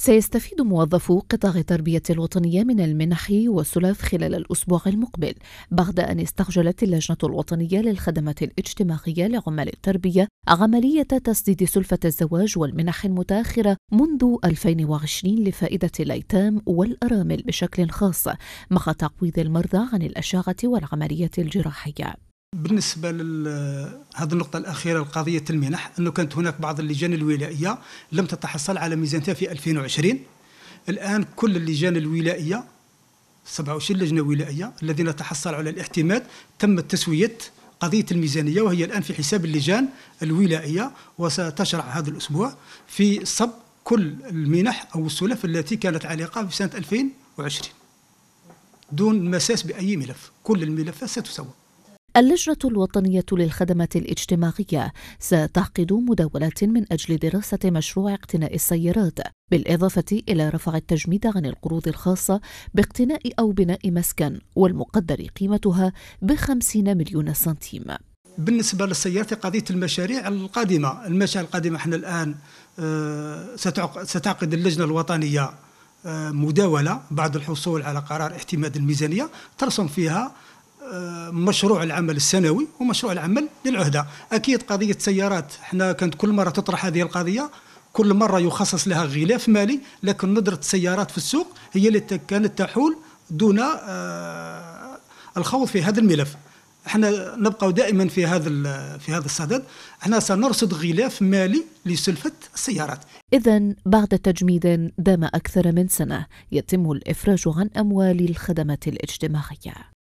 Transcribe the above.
سيستفيد موظفو قطاع التربية الوطنية من المنح والسلف خلال الأسبوع المقبل بعد أن استعجلت اللجنة الوطنية للخدمات الاجتماعية لعمال التربية عملية تسديد سلفة الزواج والمنح المتأخرة منذ 2020 لفائدة الأيتام والأرامل بشكل خاص مع تعويض المرضى عن الأشعة والعمليات الجراحية بالنسبة لهذه النقطة الأخيرة لقضية المنح أنه كانت هناك بعض اللجان الولائية لم تتحصل على ميزانتها في 2020 الآن كل اللجان الولائية 27 لجنة ولائية الذين تحصلوا على الاعتماد تم تسوية قضية الميزانية وهي الآن في حساب اللجان الولائية وستشرع هذا الأسبوع في صب كل المنح أو السلف التي كانت عالقة في سنة 2020 دون مساس بأي ملف كل الملفات ستسوى اللجنة الوطنية للخدمات الاجتماعية ستعقد مداولات من أجل دراسة مشروع اقتناء السيارات بالإضافة إلى رفع التجميد عن القروض الخاصة باقتناء أو بناء مسكن والمقدر قيمتها بخمسين مليون سنتيم بالنسبة للسيارات قضية المشاريع القادمة المشاريع القادمة احنا الآن آه، ستعقد اللجنة الوطنية آه، مداولة بعد الحصول على قرار اعتماد الميزانية ترسم فيها مشروع العمل السنوي ومشروع العمل للعهده اكيد قضيه السيارات احنا كانت كل مره تطرح هذه القضيه كل مره يخصص لها غلاف مالي لكن ندره السيارات في السوق هي التي كانت تحول دون آه، الخوض في هذا الملف احنا نبقى دائما في هذا في هذا الصدد احنا سنرصد غلاف مالي لسلفه السيارات اذا بعد تجميد دام اكثر من سنه يتم الافراج عن اموال الخدمات الاجتماعيه